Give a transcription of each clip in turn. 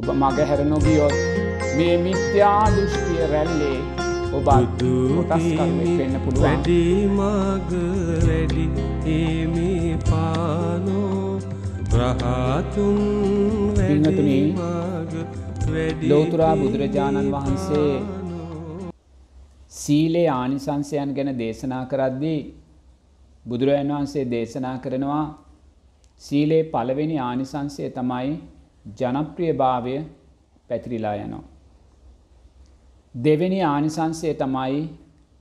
ඔබ මග හැරනොගියොත් මේ මිත්‍යා දෘෂ්ටිය රැල්ලේ ඔබ කොටස්කරුවෙක් වෙන්න පුළුවන් වැඩි මග වැඩි ඒමේ පානෝ රහතුන් පිහතුනි ලෝතුරා බුදුරජාණන් වහන්සේ සීලේ ආනිසංසයන් ගැන දේශනා කරද්දී බුදුරජාණන් වහන්සේ දේශනා කරනවා සීලේ පළවෙනි ආනිසංසය තමයි ජනප්‍රියභාවය පැතිරිලා යනවා. දෙවෙනි ආනිසංසය තමයි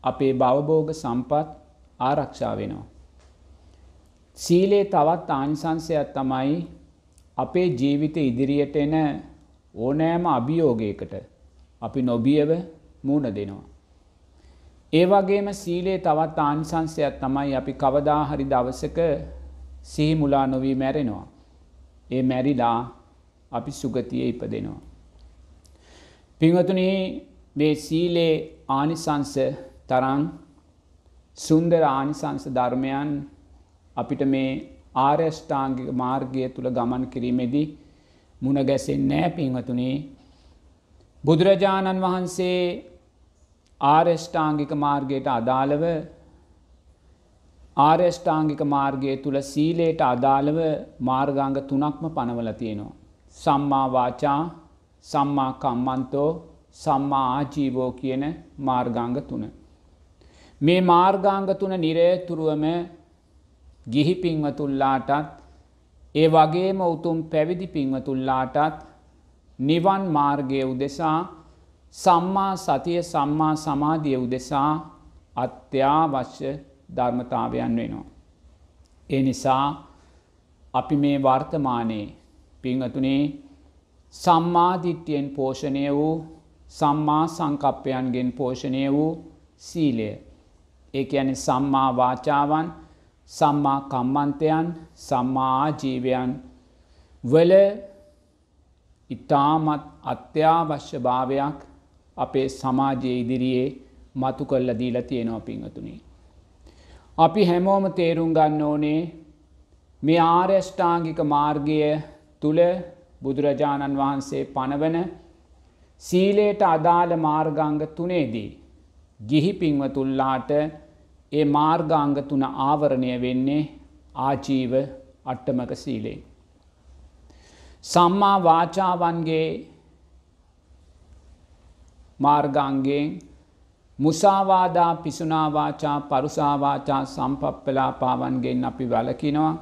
අපේ බවබෝග සම්පත් ආරක්ෂා වෙනවා. සීලේ තවත් ආනිසංසයක් තමයි අපේ ජීවිත ඉදිරියට එන ඕනෑම අභියෝගයකට අපි නොබියව මූුණ දෙනවා. ඒ වගේම සීලේ තවත් ආනිසංසයක් තමයි අපි කවදාහරි දවසක සිහිමුලා නොවී මැරෙනවා. ඒ මැරිලා අපි සුගතිය ඉපදෙනවා. පිංවතුනේ මේ සීලේ ආනිසංස තරන් සුන්දර ආනිසංස ධර්මයන් අපිට මේ ආර්යෂ්ඨාංගික මාර්ගය තුළ ගමන් කිරීමේදී මුණ ගැසෙන්නෑ පිංවතුනේ බුදුරජාණන් වහන්සේ ආර්යෂ්ඨාංගික මාර්ගයට අදාළව ආර්යෂ්ඨාංගික මාර්ගය තුළ සීලයට අදාළව මාර්ගංග තුනක්ම පනවල තියෙනවා. සම්මා වාචා සම්මා කම්මන්තෝ සම්මා ආජීවෝ කියන මාර්ගාංග තුන. මේ මාර්ගාංග තුන නිරේතුරුවම ගිහි පින්වතුල්ලාටත් ඒ වගේම උතුම් පැවිදි පින්වතුල්ලාටත් නිවන් මාර්ගය උදෙසා සම්මා සතිය සම්මා සමාධිය උදෙසා අත්‍යවශ්‍ය ධර්මතාවයන් වෙනවා. ඒ නිසා අපි මේ වර්තමානයේ පිංහතුනේ සම්මාධිට්්‍යයෙන් පෝෂණය වූ සම්මා සංකප්පයන්ගෙන් පෝෂණය වූ සීලය. ඒ ඇන සම්මා වාචාවන් සම්මා කම්මන්තයන් සම්මා ජීවයන් වල ඉතාමත් අත්‍යාවශ්‍යභාවයක් අපේ සමාජයේ ඉදිරියේ මතු කල්ල දීලා තියෙනවා පිංහතුනේ. අපි හැමෝම තේරුම් ගන්න ඕනේ මේ ආර්යෂ්ඨාංගික මාර්ගය තුළ බුදුරජාණන් වහන්සේ පනවන සීලයට අදාළ මාර්ගංග තුනේදී. ගිහි පින්වතුල්ලාට ඒ මාර්ගාංග තුන ආවරණය වෙන්නේ ආචීව අට්ටමක සීලේ. සම්මා වාචාවන්ගේ මාර්ගංගෙන් මුසාවාදා පිසුනාවාචා පරුසාවාචා සම්පප්පලාපාවන්ගෙන් අපි වලකිනවා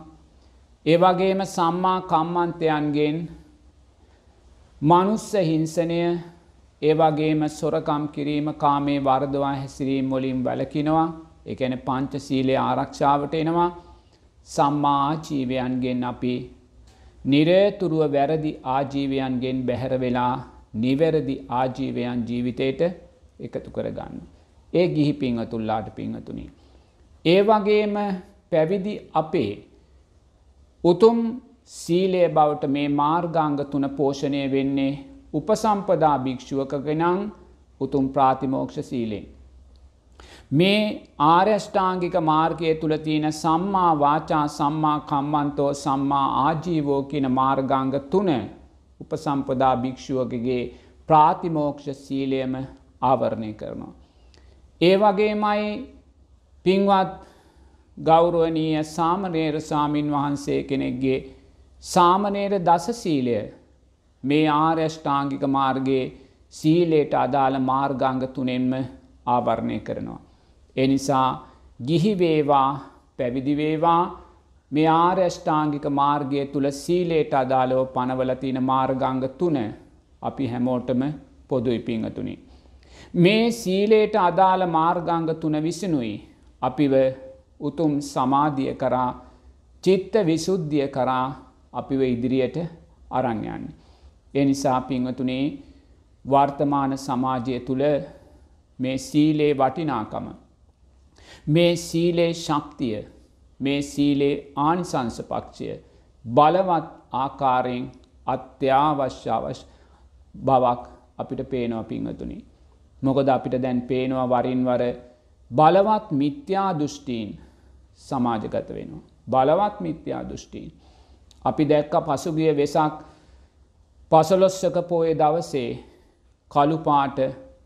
ඒවගේම සම්මා කම්මන්තයන්ගෙන් මනුස්ස හිංසනය ඒවගේම සොරකම් කිරීම කාමේ වර්දවා හැසිරීම් මොලින් වැලකිනවා එකන පංච සීලය ආරක්ෂාවට එනවා සම්මා ජීවයන්ගෙන් අපි නිරේතුරුව වැරදි ආජීවයන්ගෙන් බැහැර වෙලා නිවැරදි ආජීවයන් ජීවිතයට එකතු කරගන්න. ඒ ගිහි පිංහතුල්ලාට පිංහතුනි. ඒ වගේම පැවිදි අපේ උතුම් සීලය බවට මේ මාර්ගාංග තුන පෝෂණය වෙන්නේ උපසම්පදා භික්‍ෂුවකගෙනං උතුම් ප්‍රාතිමෝක්ෂ සීලෙන්. මේ ආර්යෂ්ඨාංගික මාර්ගය තුළ තියෙන සම්මා වාචා සම්මා කම්මන්තෝ සම්මා ආජීවෝ කියන මාර්ගාංග තුන උපසම්පදා භික්‍ෂුවකගේ ප්‍රාතිමෝක්ෂ සීලයම ආවරණය කරනවා. ඒ වගේමයි පින්වත් ගෞරුවනීය සාමනේර සාමීන් වහන්සේ කෙනෙක්ගේ සාමනේර දස සීලය මේ ආර්යෂ්ඨාංගික මාර්ගයේ සීලයට අදාළ මාර්ගංග තුනෙන්ම ආවරණය කරනවා. එනිසා ගිහිවේවා පැවිදිවේවා මේ ආර්යෂ්ඨාංගික මාර්ගය තුළ සීලයට අදාළව පනවලතින මාර්ගංග තුන අපි හැමෝටම පොදුයි පිංහතුනි. මේ සීලයට අදාළ මාර්ගංග තුන විසිනුයි අපිව උතුම් සමාධිය කරා චිත්ත විසුද්ධිය කරා අපිව ඉදිරියට අරංයන්න. එනිසා පිංවතුනේ වර්තමාන සමාජය තුළ මේ සීලේ වටිනාකම. මේ සීලේ ශක්තිය මේ සීලේ ආනිසංසපක්ෂය බලවත් ආකාරයෙන් අත්‍යාවශ්‍යාවශ බවක් අපිට පේනවා පිංහතුනි. මොකද අපිට දැන් පේනවා වරින්වර බලවත් මිත්‍යා දෘෂ්ටීන් සමාජගත වෙනවා. බලවත් මිත්‍යා දෘෂ්ටීන්. අපි දැක්ක පසුගිය වෙසක් පසලොස්සක පෝය දවසේ කළුපාට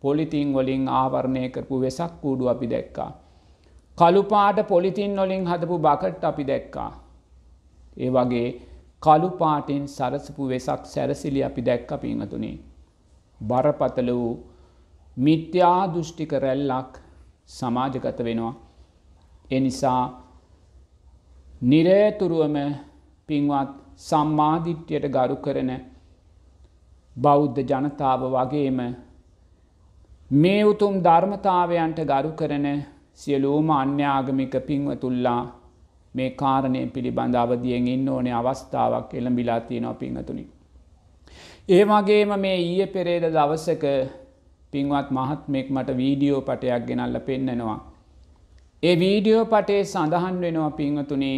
පොලිතින් වලින් ආවරණය කරපු වෙසක් කූඩු අපි දැක්කා. කළුපාට පොලිතින් නොලින් හදපු බකට් අපි දැක්කා. ඒ වගේ කළුපාටෙන් සරසපු වෙසක් සැරසිලි අපි දැක්ක පිංහතුනේ. බරපතල වූ මිත්‍යා දෘෂ්ටික රැල්ලක් සමාජගත වෙනවා. එනිසා නිරේතුරුවම පින්වත් සම්මාධිට්්‍යයට ගරු කරන බෞද්ධ ජනතාව වගේම මේ උතුම් ධර්මතාවයන්ට ගරු කරන සියලූම අන්‍යාගමික පින්වතුල්ලා මේ කාරණය පිළිබඳ අවදියෙන් ඉන්න ඕනේ අවස්ථාවක් එළඹිලා තියෙනව පිංහතුනි. ඒ වගේම මේ ඊය පෙරේද දවසක පින්වත් මහත්මෙක් මට වීඩියෝ පටයක් ගෙනල්ල පෙන්නෙනවා. ඒ වීඩියෝ පටේ සඳහන් වෙනවා පිංහතුනේ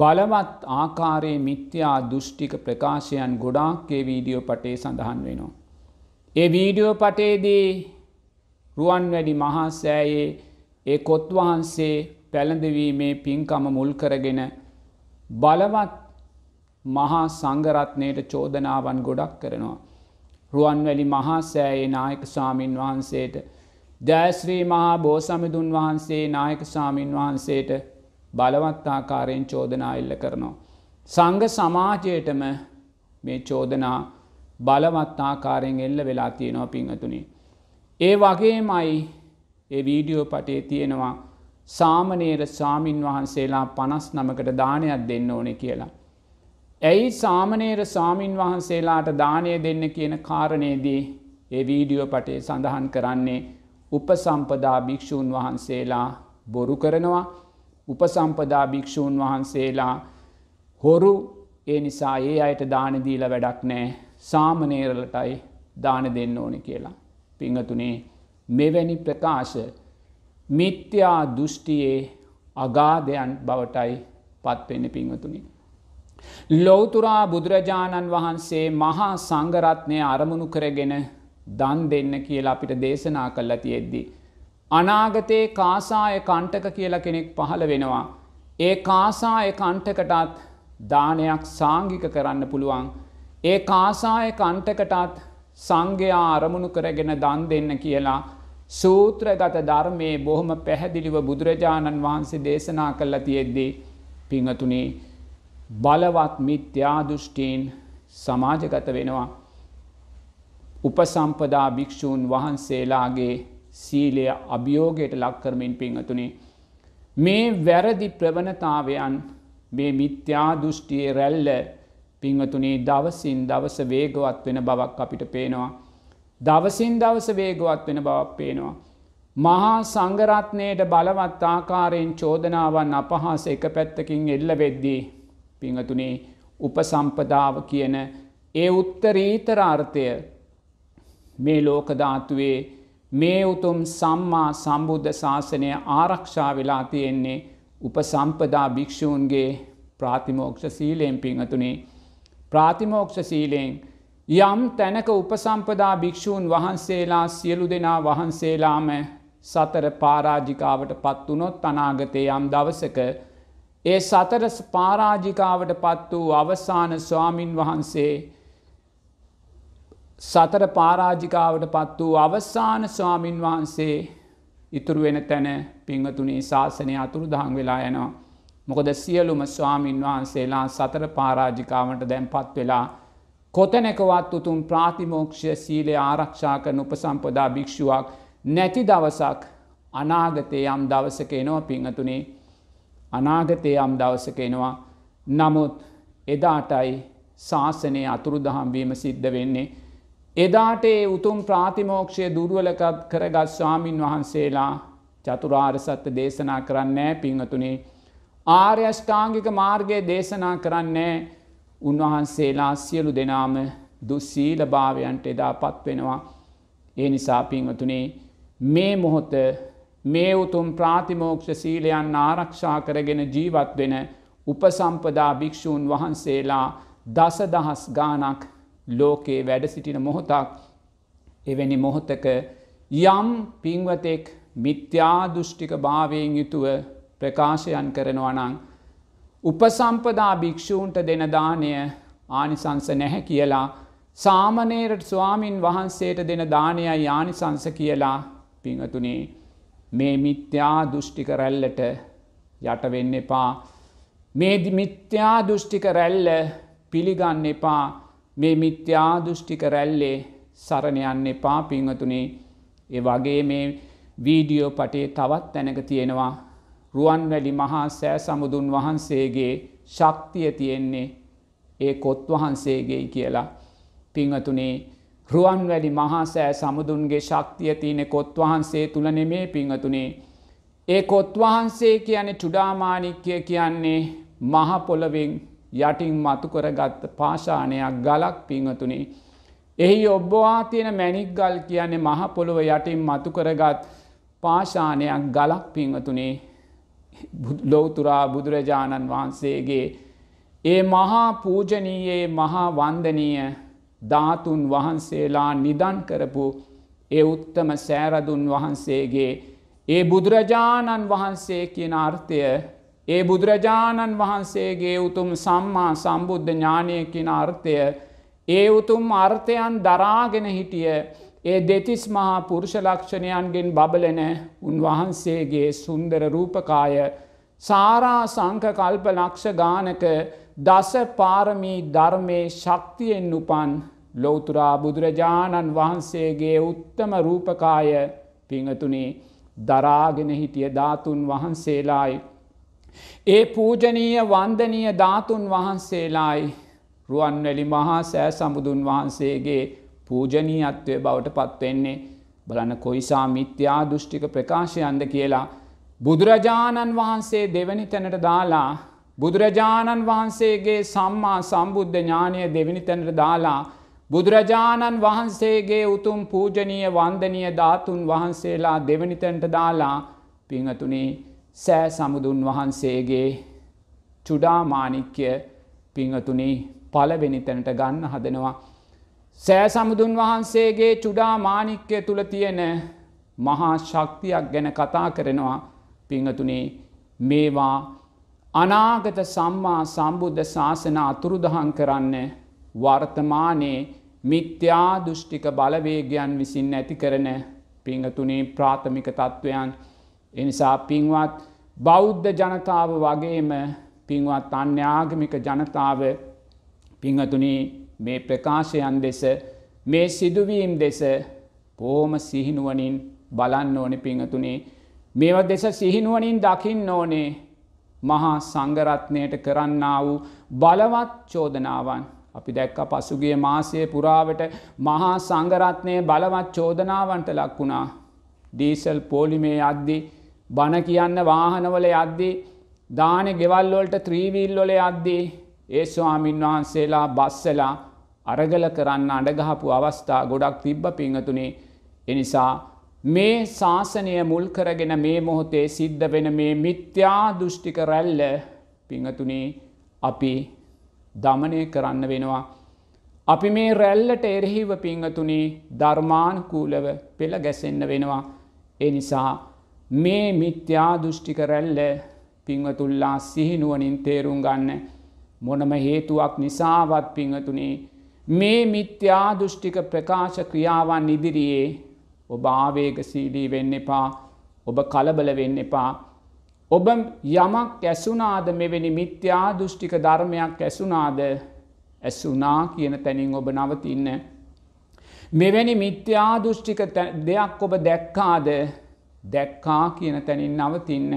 බලවත් ආකාරයේ මිත්‍යා දෘෂ්ටික ප්‍රකාශයන් ගොඩාක්ගේ වීඩියෝ පටේ සඳහන් වෙනවා. ඒ වීඩියෝ පටේදී රුවන් වැඩි මහාසෑයේ ඒ කොත් වහන්සේ පැළඳවීමේ පින්කම මුල් කරගෙන බලවත් මහා සංගරත්නයට චෝදනාවන් ගොඩක් කරනවා. රුවන් වැලි මහාසෑයේ නායක ස්වාමීන් වහන්සේට ජයශ්‍රී මහා බෝසමිදුන් වහන්සේ නායක සාමීන් වහන්සේට බලවත්තාකාරයෙන් චෝදනා එල්ල කරනවා. සංඝ සමාජයටම මේ චෝදනා බලවත්තාකාරයෙන් එල්ල වෙලා තියෙනවා පිංහතුනි. ඒ වගේමයි ඒ වීඩියෝ පටේ තියෙනවා සාමනේර සාමීන් වහන්සේලා පනස් නමකට දානයක් දෙන්න ඕනෙ කියලා. ඇයි සාමනේර සාමීන් වහන්සේලාට දානය දෙන්න කියන කාරණයේදී ඒ වීඩියෝ පටේ සඳහන් කරන්නේ උපසම්පදා භික්‍ෂූන් වහන්සේලා බොරු කරනවා උපසම්පදා භික්‍ෂූන් වහන්සේලා හොරු ඒ නිසා ඒ අයට දානදීල වැඩක් නෑ සාමනේරලටයි දාන දෙන්න ඕන කියලා. පිංහතුනේ මෙවැනි ප්‍රකාශ මිත්‍යා දෘෂ්ටියේ අගාධයන් බවටයි පත්වෙන්න පිංහතුනි. ලෝතුරා බුදුරජාණන් වහන්සේ මහා සංගරත්නය අරමුණු කරගෙන දන් දෙන්න කියලා අපිට දේශනා කල්ලා තියෙද්දි. අනාගතයේ කාසාය කණ්ටක කියලා කෙනෙක් පහළ වෙනවා. ඒ කාසාය කණ්ටකටත් දානයක් සාංගික කරන්න පුළුවන්. ඒ කාසාය කණ්ටකටත් සංඝයා අරමුණු කරගෙන දන් දෙන්න කියලා සූත්‍රගත ධර්මයේ බොහොම පැහැදිලිව බුදුරජාණන් වහන්සේ දේශනා කල්ලා තියෙද්දී පිංහතුනේ බලවත් මිත්‍යාදුෘෂ්ටීන් සමාජගත වෙනවා. උපසම්පදා භික්‍ෂූන් වහන්සේලාගේ සීලය අභියෝගයට ලක්කරමින් පිංහතුනේ. මේ වැරදි ප්‍රවණතාවයන් මේ මිත්‍යා දෘෂ්ටියේ රැල්ල පිංහතුනේ දවසින් දවස වේගවත් වෙන බවක් අපිට පේනවා. දවසින් දවස වේගවත් වෙන බවක් පේනවා. මහා සංගරත්නයට බලවත් ආකාරයෙන් චෝදනාවන් අපහාස එක පැත්තකින් එල්ල වෙද්දී. පිංහතුනේ උපසම්පදාව කියන ඒ උත්තරීතර අර්ථය මේ ලෝකධාතුවේ මේ උතුම් සම්මා සම්බුද්ධ ශාසනය ආරක්ෂා වෙලා තියෙන්නේ උපසම්පදා භික්‍ෂූන්ගේ ප්‍රාතිමෝක්ෂ සීලයෙන් පිංහතුනේ ප්‍රාතිමෝක්ෂ සීලයෙන් යම් තැනක උපසම්පදා භික්‍ෂූන් වහන්සේලා සියලු දෙනා වහන්සේලාම සතර පාරාජිකාවට පත්වනොත් අනාගතය යම් දවසක ඒ සතර පාරාජිකාවට පත් වූ අවසාන ස්වාමින් වහන්සේ සතර පාරාජිකාවට පත් වූ අවස්සාන ස්වාමින් වහන්සේ ඉතුරු වෙන තැන පිංහතුනී ශාසනය අතුරු දහන් වෙලා යනවා. මොකද සියලුම ස්වාමීන් වහන්සේලා සතර පාරාජිකාවට දැන්පත් වෙලා කොතැනැකවත් උතුම් ප්‍රාතිමෝක්ෂය සීලය ආරක්ෂා කරන උපසම්පදා භික්ෂුවක් නැති දවසක් අනාගතය යම් දවසක එනවා පිංහතුනේ අනාගතය යම් දවසක එනවා නමුත් එදාටයි ශාසනය අතුරු දහම්වීම සිද්ධ වෙන්නේ එදාට ඒ උතුම් ප්‍රාතිමෝක්ෂය දුරුවලකත් කරගත් ස්වාමීන් වහන්සේලා චතුරාර් සත්‍ය දේශනා කරන්නේ පිංහතුනේ ආර්යෂ්ඨාංගික මාර්ගය දේශනා කරන්නේ උන්වහන්සේලා සියලු දෙනාම දුස්සීල භාවයන්ට එදා පත්වෙනවා ඒ නිසා පිංවතුනේ මේ මොහොත මේ උතුම් ප්‍රාතිමෝක්ෂ සීලයන් ආරක්ෂා කරගෙන ජීවත් වෙන උපසම්පදා භික්‍ෂූන් වහන්සේලා දසදහස් ගානක් ලෝකයේ වැඩ සිටින මොහොතක් එවැනි මොහොතක යම් පින්වතෙක් මිත්‍යා දෘෂ්ටික භාවයෙන් යුතුව ප්‍රකාශයන් කරනවනං උපසම්පදා භික්‍ෂූන්ට දෙන දානය ආනිසංස නැහැ කියලා සාමනේරට ස්වාමීන් වහන්සේට දෙන දානයයි ආනිසංස කියලා පිංහතුනේ මේ මිත්‍යා දෘෂ්ටික රැල්ලට යටවෙන්න එපා මේ මිත්‍යා දෘෂ්ටික රැල්ල පිළිගන්න එපා මේ මිත්‍යා දෘෂ්ටික රැල්ලේ සරණයන්න එපා පිංහතුනේ ඒ වගේ මේ වීඩියෝ පටේ තවත් තැනක තියෙනවා රුවන්වැලි මහා සෑ සමුදුන් වහන්සේගේ ශක්තිය තියෙන්නේ ඒ කොත් වහන්සේගේ කියලා පිංහතුනේ රුවන්වැලි මහා සෑ සමුදුන්ගේ ශක්තිය තියනෙ කොත් වහන්සේ තුළ නෙමේ පිංහතුනේ ඒ කොත් වහන්සේ කියන්නේ චුඩාමානික්‍ය කියන්නේ මහපොළවෙන් යටින් මතු කරගත්ත පාශානයක් ගලක් පිංහතුනේ. එහි ඔබ්බවා තියෙන මැනික් ගල් කියන්නේ මහපොළොව යටින් මතු කරගත් පාශානයක් ගලක් පිංහතුනේ ලොවතුරා බුදුරජාණන් වහන්සේගේ ඒ මහා පූජනීයේ මහා වන්දනීය ධාතුන් වහන්සේලා නිදන් කරපු ඒ උත්තම සෑරදුන් වහන්සේගේ ඒ බුදුරජාණන් වහන්සේ කියන අර්ථය ඒ බුදුරජාණන් වහන්සේගේ උතුම් සම්මා සම්බුද්ධ ඥානයකින අර්ථය ඒ උතුම් අර්ථයන් දරාගෙන හිටිය ඒ දෙතිස් මහා පුරුෂ ලක්ෂණයන්ගෙන් බබලෙන උන්වහන්සේගේ සුන්දර රූපකාය සාරා සංක කල්ප ලක්ෂ ගානක දස පාරමී ධර්මය ශක්තියෙන් උපන් ලොවතුරා බුදුරජාණන් වහන්සේගේ උත්තම රූපකාය පිංහතුනේ දරාගෙන හිටිය ධාතුන් වහන්සේලායි ඒ පූජනීය වන්දනීය ධාතුන් වහන්සේලායි රුවන්වැලි මහා සෑ සමුදුන් වහන්සේගේ පූජනීයත්වය බවට පත්වෙන්නේ බලන්න කොයිසා මිත්‍යා දෘෂ්ටික ප්‍රකාශයන්ද කියලා බුදුරජාණන් වහන්සේ දෙවනි තැනට දාලා බුදුරජාණන් වහන්සේගේ සම්මා සම්බුද්ධ ඥානය දෙවනි තැනට දාලා බුදුරජාණන් වහන්සේගේ උතුම් පූජනීය වන්දනීය ධාතුන් වහන්සේලා දෙවනිතැන්ට දාලා පිංහතුනේ සෑ සමුදුන් වහන්සේගේ චුඩාමානික්‍ය පිංහතුනි පලවෙනි තැනට ගන්න හදනවා. සෑ සමුදුන් වහන්සේගේ චුඩාමානික්‍ය තුළ තියෙන මහා ශක්තියක් ගැන කතා කරනවා පිංහතුනේ මේවා අනාගත සම්මා සම්බුද්ධ ශාසන අතුරුදහන් කරන්න වර්තමානයේ මිත්‍යා දෘෂ්ටික බලවේගයන් විසින් ඇති කරන පිංහතුනේ ප්‍රාථමික තත්ත්වයන් එනිසා පින්වත් බෞද්ධ ජනතාව වගේම පින්වත් අන්‍යාගමික ජනතාව පිංහතුනී මේ ප්‍රකාශයන් දෙස මේ සිදුවීම් දෙස පෝම සිහිනුවනින් බලන්න ඕන පිංහතුනේ මේව දෙස සිහිනුවනින් දකින්න ඕනේ මහා සංගරත්නයට කරන්න වූ බලවත් චෝදනාවන් අපි දැක්ක පසුගේ මාසය පුරාවට මහා සංගරත්නය බලවත් චෝදනාවන්ට ලක්වුණා දීසල් පෝලිමේ අද්දිී බණ කියන්න වාහනවල යද්දී දානෙ ගෙවල්වොලට ත්‍රීවීල්ලොල අද්දී ඒ ස්වාමින් වහන්සේලා බස්සලා අරගල කරන්න අඩගහපු අවස්ථා ගොඩක් තිබ්බ පිංහතුනේ එනිසා මේ ශාසනය මුල් කරගෙන මේ මොහොතේ සිද්ධ වෙන මේ මිත්‍යා දෘෂ්ටික රැල්ල පිංහතුනේ අපි දමනය කරන්න වෙනවා. අපි මේ රැල්ලට එරෙහිව පිංහතුනේ ධර්මාන්කූලව පෙළ ගැසෙන්න වෙනවා. එනිසා මේ මිත්‍යා දෘෂ්ටික රැල්ල පිංවතුල්ලා සිහිනුවනින් තේරුම් ගන්න මොනම හේතුවක් නිසාවත් පිංහතුනේ මේ මිත්‍යා දෘෂ්ටික ප්‍රකාශ ක්‍රියාවන් ඉදිරියේ ඔබ ආවේගසීලී වෙන්න එපා ඔබ කලබල වෙන්න එපා ඔබ යමක් ඇසුනාද මෙවැනි මිත්‍යා දෘෂ්ටික ධර්මයක් ඇසුනාද ඇසුනා කියන තැනින් ඔබ නවතින්න මෙවැනි මිත්‍යා දෘෂ්ටික දෙයක් ඔබ දැක්කාද දැක්කා කියන තැනින් නවතින්න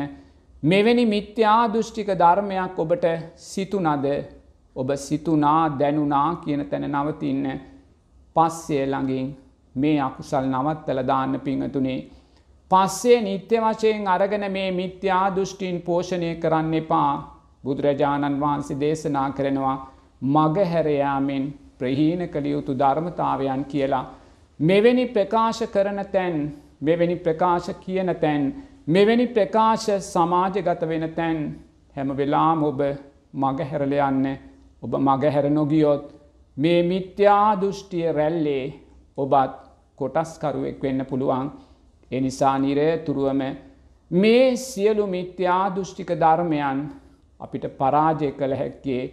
මෙවැනි මිත්‍යා දෘෂ්ටික ධර්මයක් ඔබට සිතුනද ඔබ සිතුනා දැනුනා කියන තැන නවතින්න පස්සේ ළඟින් මේ අකුසල් නවත්තල දාන්න පිංහතුනේ පස්සේ නිත්‍ය වශයෙන් අරගෙන මේ මිත්‍යා දෘෂ්ටීන් පෝෂණය කරන්න එපා බුදුරජාණන් වහන්සේ දේශනා කරනවා මගහැරයාමෙන් ප්‍රහීන කළ යුතු ධර්මතාවයන් කියලා මෙවැනි ප්‍රකාශ කරන තැන් මෙවැනි ප්‍රකාශ කියන තැන් මෙවැනි ප්‍රකාශ සමාජගත වෙන තැන් හැම වෙලාම ඔබ මගහැරල යන්න ඔබ මගහැර නොගියොත් මේ මිත්‍යාදෘෂ්ටිය රැල්ලේ ඔබත් කොටස්කරුවෙක් වෙන්න පුළුවන් එනිසා නිරය තුරුවම මේ සියලු මිත්‍යාදෘෂ්ටික ධර්මයන් අපිට පරාජය කළ හැක්කේ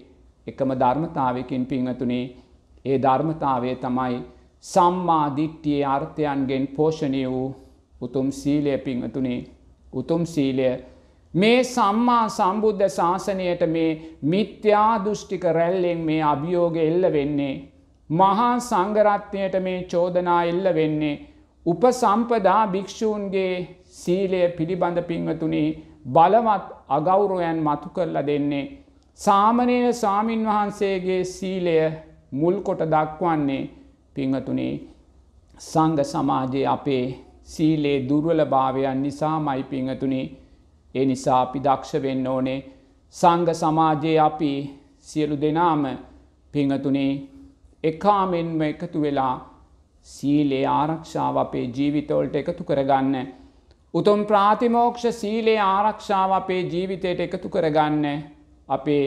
එකම ධර්මතාවයකින් පිංහතුනේ ඒ ධර්මතාවය තමයි සම්මාධිට්ටියේ අර්ථයන්ගෙන් පෝෂණය වූ උතුම් සීලය පිංහතුනේ උතුම් සීලය මේ සම්මා සම්බුද්ධ ශාසනයට මේ මිත්‍යා දෘෂ්ටික රැල්ලෙන් මේ අභියෝග එල්ල වෙන්නේ. මහා සංගරත්නයට මේ චෝදනා එල්ල වෙන්නේ. උපසම්පදා භික්‍ෂූන්ගේ සීලය පිළිබඳ පිංවතුනේ බලවත් අගෞරෝයන් මතු කරලා දෙන්නේ. සාමනය සාමීන් වහන්සේගේ සීලය මුල්කොට දක්වන්නේ. පිංහතුනේ සංග සමාජයේ අපේ සීලේ දුර්වලභාවයන් නිසා මයි පිංහතුනේ ඒ නිසා අපි දක්ෂ වෙන්න ඕනේ සංග සමාජයේ අපි සියලු දෙනාම පිංහතුනේ එකාමෙන්ම එකතු වෙලා සීලේ ආරක්ෂාව අපේ ජීවිතවලට එකතු කරගන්න උතුම් ප්‍රාතිමෝක්ෂ සීලේ ආරක්ෂාව අපේ ජීවිතයට එකතු කරගන්න අපේ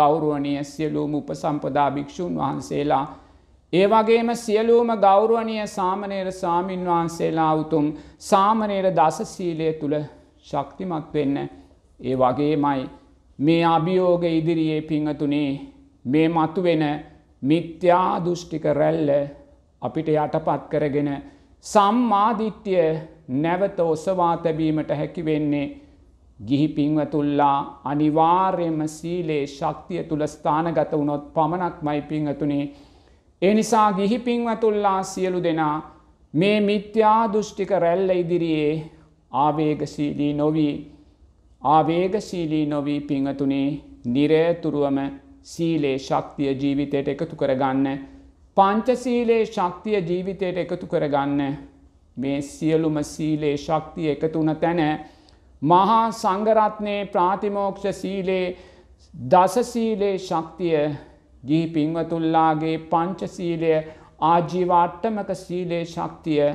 ගෞරුවනය සියලූම උපසම්පදා භික්‍ෂූන් වහන්සේලා ඒ වගේම සියලූම ගෞරුවනය සාමනයට සාමීන් වහන්සේලා උතුම් සාමනයට දස සීලය තුළ ශක්තිමත් වෙන්න. ඒ වගේමයි මේ අභියෝග ඉදිරියේ පිංහතුනේ මේ මතුවෙන මිත්‍යා දෘෂ්ටික රැල්ල අපිට යටපත් කරගෙන සම්මාධිත්‍යය නැවත ඔසවාතැබීමට හැකි වෙන්නේ ගිහි පිංවතුල්ලා අනිවාර්යම සීලේ ශක්තිය තුළ ස්ථානගත වුණොත් පමණක් මයි පිංහතුනේ ඒ නිසා ගිහි පින්වතුල්ලා සියලු දෙනා මේ මිත්‍යා දෘෂ්ටික රැල්ල ඉදිරියේ ආවේගශීලී නොවී ආවේගශීලී නොවී පිංහතුනේ නිරයතුරුවම සීලේ ශක්තිය ජීවිතයට එකතු කරගන්න පංචසීලේ ශක්තිය ජීවිතයට එකතු කරගන්න මේ සියලුම සීලේ ශක්තිය එකතුන තැන මහා සංගරත්නයේ ප්‍රාතිමෝක්ෂ සීලේ දසසීලේ ශක්තිය ගිහි පින්වතුල්ලාගේ පංචසීලය ආජීවාට්ටමක සීලේ ශක්තිය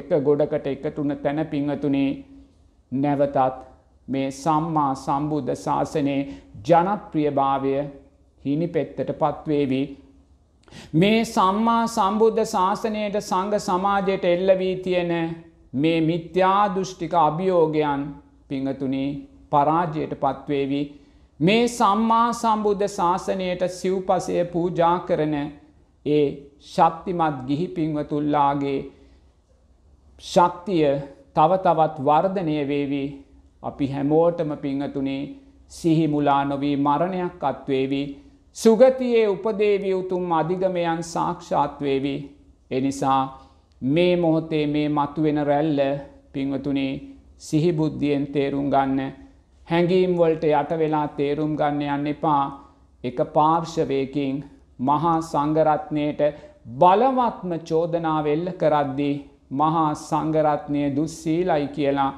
එක ගොඩකට එකතුන තැන පිංහතුනේ නැවතත් මේ සම්මා සම්බුද්ධ ශාසනයේ ජනප්‍රියභාවය හිනි පෙත්තට පත්වේවි. මේ සම්මා සම්බුද්ධ ශාසනයට සංග සමාජයට එල්ලවී තියෙන මේ මිත්‍යා දෘෂ්ටික අභියෝගයන් පිංහතුනි පරාජයට පත්වේවිී මේ සම්මා සම්බුද්ධ ශාසනයට සිව්පසය පූජා කරන ඒ ශක්තිමත් ගිහි පින්වතුල්ලාගේ ශක්තිය තව තවත් වර්ධනය වේවි අපි හැමෝටම පිංහතුනේ සිහිමුලා නොවී මරණයක් අත්වේවි සුගතියේ උපදේවී උතුම් අධිගමයන් සාක්ෂාත්වේවි එනිසා මේ මොහොතේ මේ මතුවෙන රැල්ල පිංවතුනේ සිහිබුද්ධියෙන් තේරුම් ගන්න හැඟීම්වලට යට වෙලා තේරුම් ගන්න යන්න එපා එක පාර්ශවයකින් මහා සංගරත්නයට බලවත්ම චෝදනාව එල්ල කරද්දී මහා සංගරත්නය දුස්සීලයි කියලා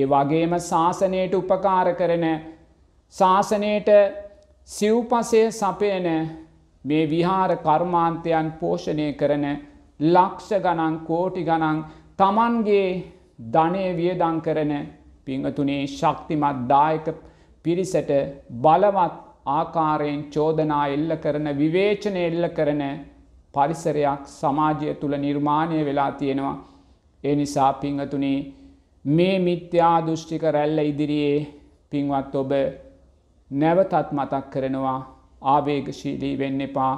ඒ වගේම ශාසනයට උපකාර කරන ශාසනයට සිව්පසය සපයන මේ විහාර කර්මාන්තයන් පෝෂණය කරන ලක්ෂ ගණන් කෝටි ගණන් තමන්ගේ ධනය වියදං කරන පිංහතුනේ ශක්තිමත් දායක පිරිසට බලවත් ආකාරයෙන් චෝදනා එල්ල කරන විවේචන එල්ල කරන පරිසරයක් සමාජය තුළ නිර්මාණය වෙලා තියෙනවා. ඒ නිසා පිංහතුනේ මේ මිත්‍යා දෘෂ්ටික රැල්ල ඉදිරියේ පින්වත් ඔබ නැවතත් මතක් කරනවා ආවේගශීලී වෙන්න එපා.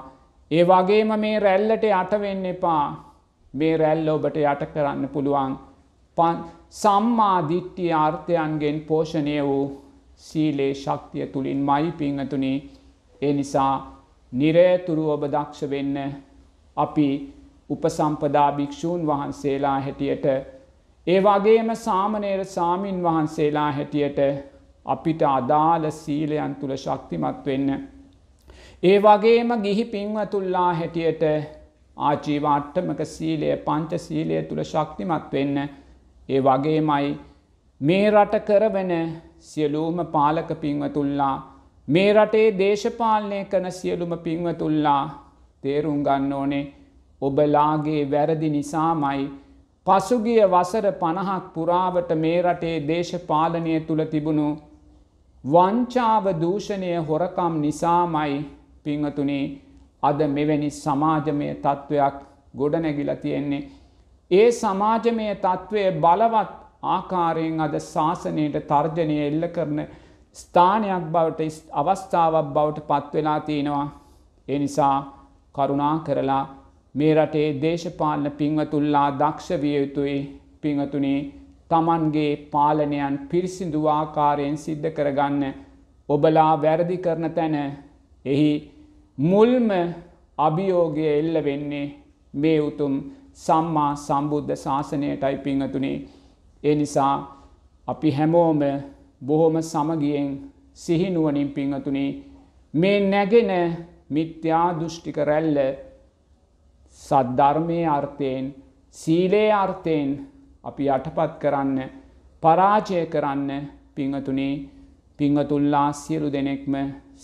ඒ වගේම මේ රැල්ලට යටවෙන්න එපා මේ රැල්ල ඔබට යට කරන්න පුළුවන්. සම්මාධිට්්‍යිය අර්ථයන්ගෙන් පෝෂණය වූ සීලේ ශක්තිය තුළින් මයි පිංහතුනි ඒ නිසා නිරේතුරු ඔබ දක්ෂ වෙන්න අපි උපසම්පදා භික්‍ෂූන් වහන්සේලා හැටියට ඒ වගේම සාමනේර සාමීන් වහන්සේලා හැටියට අපිට අදාළ සීලයන් තුළ ශක්තිමත් වෙන්න. ඒ වගේම ගිහි පින්වතුල්ලා හැටියට ආජීවාට්ටමක සීලය පංච සීලය තුළ ශක්තිමත් වෙන්න ඒ වගේමයි මේ රට කරවන සියලූම පාලක පින්වතුල්ලා මේ රටේ දේශපාලනය කන සියලුම පින්වතුල්ලා තේරුම් ගන්න ඕනේ ඔබලාගේ වැරදි නිසාමයි පසුගිය වසර පණහක් පුරාවට මේ රටේ දේශපාලනය තුළ තිබුණු වංචාව දූෂණය හොරකම් නිසාමයි පිංහතුනේ අද මෙවැනි සමාජමය තත්ත්වයක් ගොඩනැගිල තියෙන්නේ ඒ සමාජමය තත්ත්වය බලවත් ආකාරයෙන් අද ශාසනයට තර්ජනය එල්ල කරන ස්ථානයක් බවට අවස්ථාවක් බවට පත්වෙලා තියෙනවා. ඒ නිසා කරුණා කරලා මේ රටේ දේශපාලන පිංවතුල්ලා දක්ෂ විය යුතුයි පිංහතුනේ තමන්ගේ පාලනයන් පිරිසිදු ආකාරයෙන් සිද්ධ කරගන්න ඔබලා වැරදි කරන තැන එහි මුල්ම අභියෝගය එල්ල වෙන්නේ මේ උතුම් සම්මා සම්බුද්ධ ශාසනයටයි පිංහතුනේ ඒ නිසා අපි හැමෝම බොහොම සමගියෙන් සිහිනුවනින් පිංහතුනේ මේ නැගෙන මිත්‍යා දෘෂ්ටික රැල්ල සද්ධර්මය අර්ථයෙන් සීලේ අර්ථයෙන් අපි යටපත් කරන්න පරාජය කරන්න පිංහතුනේ පිංහතුල්ලා සියලු දෙනෙක්ම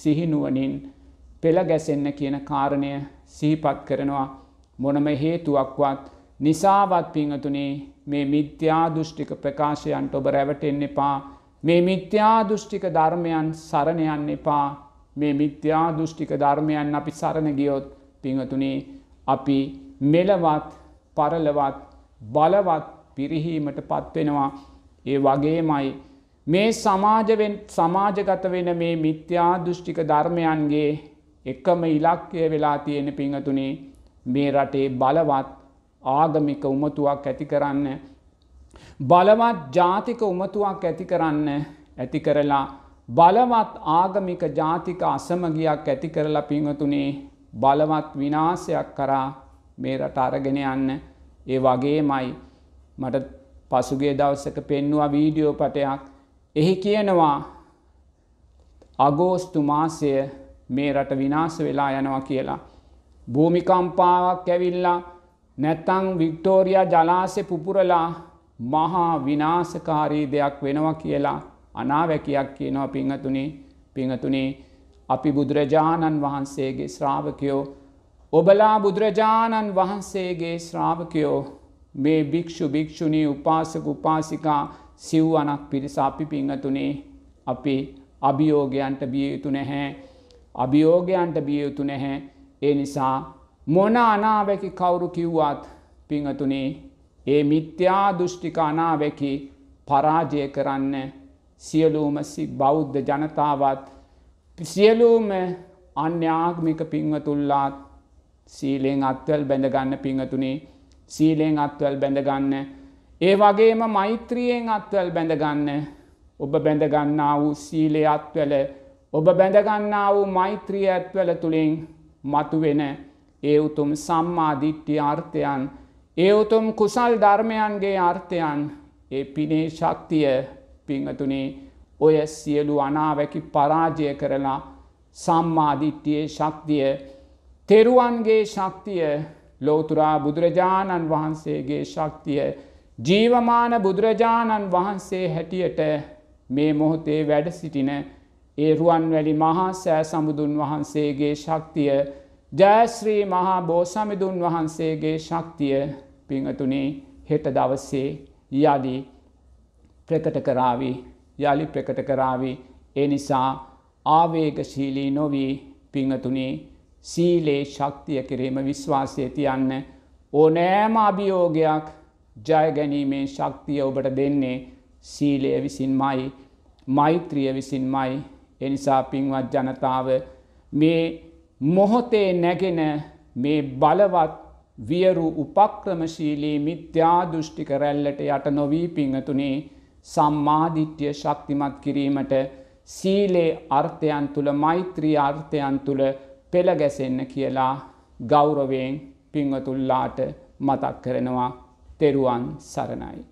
සිහිනුවනින් පෙළගැසෙන්න කියන කාරණය සිහිපත් කරනවා මොනම හේතුවක්වත් නිසාවත් පිංහතුනේ මේ මිත්‍යා දෘෂ්ටික ප්‍රකාශයන්ට ඔබ රැවටෙන්න එපා මේ මිත්‍යා දෘෂ්ටික ධර්මයන් සරණයන්න එපා මේ මිත්‍යා දෘෂ්ටික ධර්මයන් අපි සරණ ගියොත් පිංහතුනේ අපි මෙලවත් පරලවත් බලවත් පිරිහීමට පත්වෙනවා ඒ වගේමයි මේ සමාජවෙන් සමාජගත වෙන මේ මිත්‍යා දෘෂ්ටික ධර්මයන්ගේ එකම ඉලක්කය වෙලා තියෙන පිංහතුනේ මේ රටේ බලවත් ආගමික උමතුවක් ඇති කරන්න බලවත් ජාතික උමතුවක් ඇති කරන්න ඇති කරලා බලවත් ආගමික ජාතික අසමගියක් ඇති කරලා පිංහතුනේ බලවත් විනාසයක් කරා මේ රට අරගෙන යන්න ඒ වගේමයි මට පසුගේ දවසක පෙන්නවා වීඩියෝ පටයක් එහි කියනවා අගෝස්තු මාසය මේ රට විනාස වෙලා යනවා කියලා භූමිකම්පාවක් ඇවිල්ලා නැත්තං වික්ටෝරිය ජලාසෙ පුපුරලා මහා විනාසකාරී දෙයක් වෙනවා කියලා අනාවැකයක් කියනවා පිංහතුනේ පිංහතුනේ අපි බුදුරජාණන් වහන්සේගේ ශ්‍රාවකයෝ ඔබලා බුදුරජාණන් වහන්සේගේ ශ්‍රාවකයෝ මේ භික්‍ෂු භික්‍ෂුණී උපාසක උපාසිකා සිව් අනක් පිරිස අපි පිංහතුනේ අපි අභියෝගයන්ට බිය යුතු නැහැ අභියෝගයන්ට බිය යුතු නැහැ ඒ නිසා මොන අනාවැකි කවුරු කිව්වත් පිංහතුනේ ඒ මිත්‍යා දෘෂ්ටික අනාවැකි පරාජය කරන්න සියලූම බෞද්ධ ජනතාවත් සියලූම අන්‍යාගමික පිංවතුල්ලාත් සීලෙන් අත්වල් බැඳගන්න පිංහතුනේ සීලෙන් අත්වල් බැඳගන්න ඒ වගේම මෛත්‍රියෙන් අත්වල් බැඳගන්න ඔබ බැඳගන්නා වූ සීලේ අත්වල ඔබ බැඳගන්නා වූ මෛත්‍රිය ඇත්වල තුළින් මතුවෙන ඒ උතුම් සම්මාධිට්ටි ආර්ථයන් ඒ උතුම් කුසල් ධර්මයන්ගේ ආර්ථයන් ඒ පිනේ ශක්තිය පිංහතුනේ ඔය සියලු අනාවැකි පරාජය කරලා සම්මාධිට්ටියේ ශක්තිය තෙරුවන්ගේ ශක්තිය ලෝතුරා බුදුරජාණන් වහන්සේගේ ශක්තිය ජීවමාන බුදුරජාණන් වහන්සේ හැටියට මේ මොහොතේ වැඩ සිටින ඒ රුවන්වැලි මහා සෑ සමුදුන් වහන්සේගේ ශක්තිය ජෑස්ශ්‍රී මහා බෝසමිදුන් වහන්සේගේ ශක්තිය පිංහතුනේ හෙට දවස්සේ යලි ප්‍රකට කරාවි යළි ප්‍රකට කරාවි ඒ නිසා ආවේගශීලී නොවී පිංහතුනේ සීලේ ශක්තිය කිරීම විශ්වාසය තියන්න ඕනෑම අභියෝගයක් ජයගැනීමේ ශක්තිය ඔබට දෙන්නේ සීලය විසින් මයි මෛත්‍රිය විසින් මයි එනිසා පින්වත් ජනතාව මේ මොහොතේ නැගෙන මේ බලවත් වියරු උපක්‍රමශීලී මිත්‍යාදෘෂ්ටි කරැල්ලට යට නොවී පිංහතුනේ සම්මාධිට්්‍යය ශක්තිමත් කිරීමට සීලේ අර්ථයන් තුළ මෛත්‍රී අර්ථයන් තුළ පෙළගැසෙන්න කියලා ගෞරවයෙන් පිංවතුල්ලාට මතක් කරනවා තෙරුවන් සරණයි.